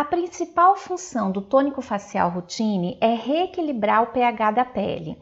A principal função do tônico facial routine é reequilibrar o pH da pele.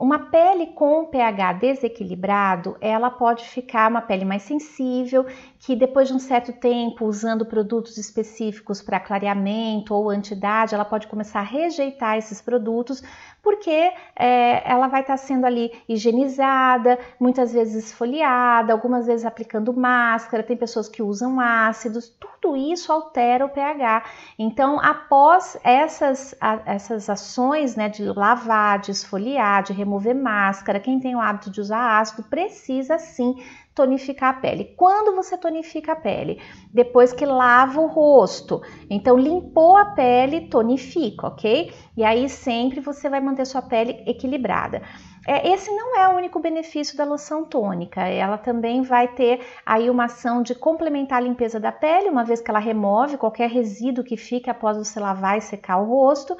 Uma pele com pH desequilibrado, ela pode ficar uma pele mais sensível, que depois de um certo tempo, usando produtos específicos para clareamento ou antidade, ela pode começar a rejeitar esses produtos, porque é, ela vai estar tá sendo ali higienizada, muitas vezes esfoliada, algumas vezes aplicando máscara, tem pessoas que usam ácidos, tudo isso altera o pH. Então, após essas, a, essas ações né, de lavar, de esfoliar, de remover, remover máscara, quem tem o hábito de usar ácido, precisa sim tonificar a pele. Quando você tonifica a pele? Depois que lava o rosto. Então, limpou a pele, tonifica, ok? E aí sempre você vai manter sua pele equilibrada. É, esse não é o único benefício da loção tônica. Ela também vai ter aí uma ação de complementar a limpeza da pele, uma vez que ela remove qualquer resíduo que fique após você lavar e secar o rosto.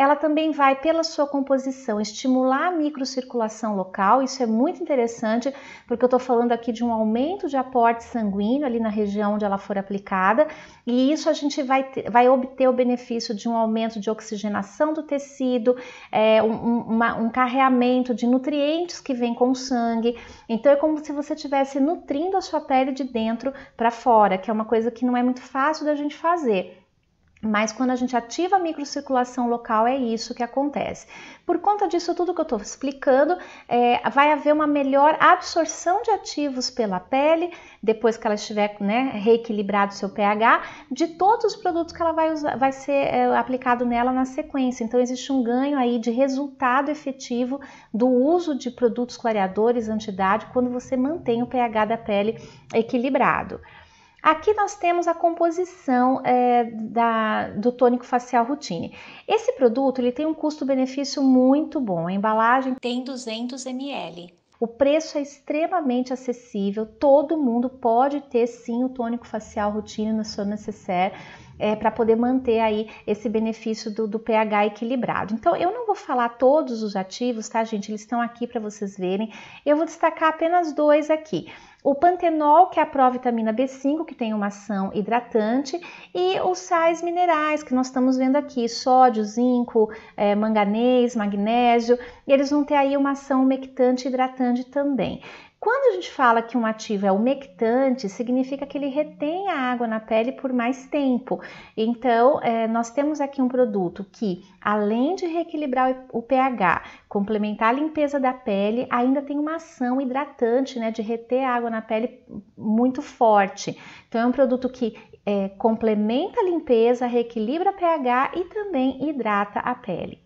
Ela também vai, pela sua composição, estimular a microcirculação local. Isso é muito interessante, porque eu estou falando aqui de um aumento de aporte sanguíneo ali na região onde ela for aplicada, e isso a gente vai, ter, vai obter o benefício de um aumento de oxigenação do tecido, é, um, uma, um carreamento de nutrientes que vem com o sangue. Então é como se você estivesse nutrindo a sua pele de dentro para fora, que é uma coisa que não é muito fácil da gente fazer. Mas quando a gente ativa a microcirculação local, é isso que acontece. Por conta disso, tudo que eu estou explicando, é, vai haver uma melhor absorção de ativos pela pele, depois que ela estiver né, reequilibrado seu pH, de todos os produtos que ela vai, usar, vai ser é, aplicado nela na sequência. Então, existe um ganho aí de resultado efetivo do uso de produtos clareadores, antidade, quando você mantém o pH da pele equilibrado. Aqui nós temos a composição é, da, do tônico facial Routine. Esse produto ele tem um custo-benefício muito bom. A embalagem tem 200 ml. O preço é extremamente acessível. Todo mundo pode ter sim o tônico facial Routine no seu nécessaire é, para poder manter aí esse benefício do, do, pH equilibrado. Então, eu não vou falar todos os ativos, tá, gente? Eles estão aqui para vocês verem. Eu vou destacar apenas dois aqui. O pantenol, que é a provitamina B5, que tem uma ação hidratante, e os sais minerais, que nós estamos vendo aqui, sódio, zinco, é, manganês, magnésio, e eles vão ter aí uma ação umectante, e hidratante também. Quando a gente fala que um ativo é umectante, significa que ele retém a água na pele por mais tempo. Então, é, nós temos aqui um produto que, além de reequilibrar o pH, complementar a limpeza da pele, ainda tem uma ação hidratante, né, de reter a água na pele muito forte. Então, é um produto que é, complementa a limpeza, reequilibra o pH e também hidrata a pele.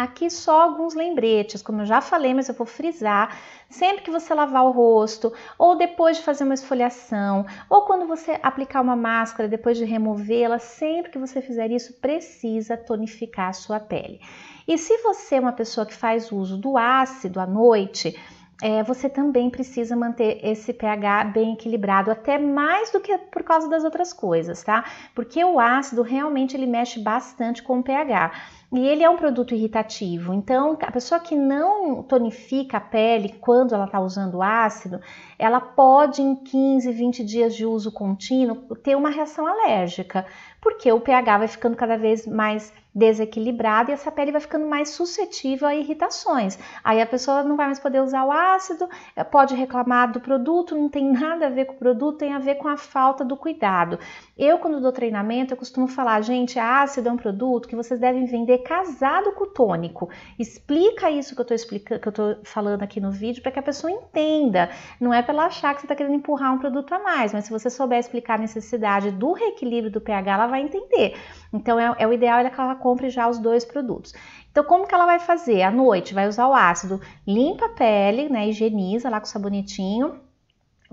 Aqui só alguns lembretes, como eu já falei, mas eu vou frisar. Sempre que você lavar o rosto, ou depois de fazer uma esfoliação, ou quando você aplicar uma máscara depois de removê-la, sempre que você fizer isso, precisa tonificar a sua pele. E se você é uma pessoa que faz uso do ácido à noite, é, você também precisa manter esse pH bem equilibrado, até mais do que por causa das outras coisas, tá? Porque o ácido realmente ele mexe bastante com o pH. E ele é um produto irritativo, então a pessoa que não tonifica a pele quando ela está usando ácido, ela pode em 15, 20 dias de uso contínuo ter uma reação alérgica, porque o pH vai ficando cada vez mais desequilibrada e essa pele vai ficando mais suscetível a irritações. Aí a pessoa não vai mais poder usar o ácido, eh, pode reclamar do produto, não tem nada a ver com o produto, tem a ver com a falta do cuidado. Eu, quando dou treinamento, eu costumo falar, gente, é ácido é um produto que vocês devem vender casado com o tônico. Explica isso que eu tô explicando, que eu tô falando aqui no vídeo para que a pessoa entenda. Não é para ela achar que você está querendo empurrar um produto a mais, mas se você souber explicar a necessidade do reequilíbrio do pH, ela vai entender. Então, é, é o ideal é que ela compre já os dois produtos. Então, como que ela vai fazer? À noite, vai usar o ácido, limpa a pele, né? Higieniza lá com o sabonetinho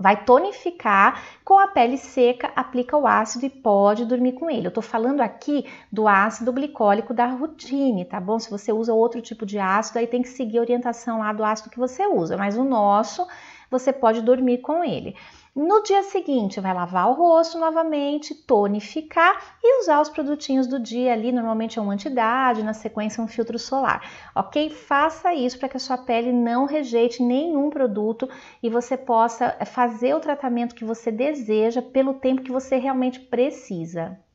Vai tonificar com a pele seca, aplica o ácido e pode dormir com ele. Eu tô falando aqui do ácido glicólico da rotine, tá bom? Se você usa outro tipo de ácido, aí tem que seguir a orientação lá do ácido que você usa, mas o nosso você pode dormir com ele. No dia seguinte, vai lavar o rosto novamente, tonificar e usar os produtinhos do dia ali, normalmente é uma antidade, na sequência um filtro solar, ok? Faça isso para que a sua pele não rejeite nenhum produto e você possa eh, fazer o tratamento que você deseja pelo tempo que você realmente precisa.